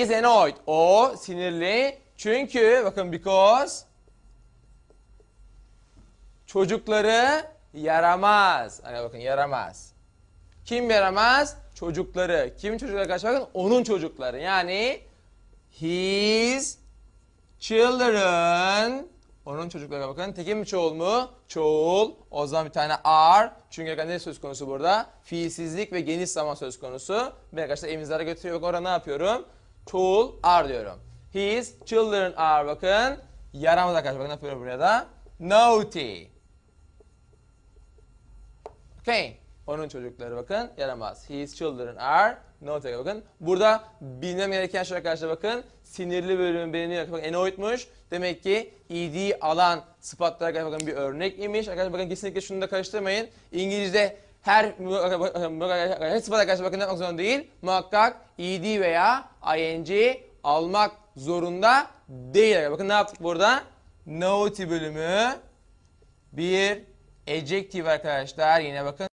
is annoyed. O sinirli. Çünkü bakın because çocukları yaramaz. Hani bakın yaramaz. Kim yaramaz? Çocukları. Kimin çocukları kaç bakın? Onun çocukları. Yani his children onun çocuklarına bakın. Tekin mi çoğul mu? Çoğul. O zaman bir tane are. Çünkü ne söz konusu burada? Fiilsizlik ve geniş zaman söz konusu. Bir arkadaşlar emizlere götürüyor. orada ne yapıyorum? çoğul are diyorum. His children are bakın. Yaramaz arkadaşlar. Bakın yapıyorum buraya da. Naughty. Okay. Onun çocukları bakın yaramaz. His children are naughty. Bakın burada bilmem gereken şey arkadaşlar bakın. Sinirli bölümün belirli bakın annoyed'muş. Demek ki ed alan sıfatlar bakın bir örnek imiş. Arkadaşlar bakın kesinlikle şunu da karıştırmayın. İngilizce her sıfat sıfat bakın e almak zorunda değil. Muhakkak id veya ing almak zorunda değil. Bakın ne yaptık burada? Nauti bölümü bir adjective arkadaşlar. Yine bakın.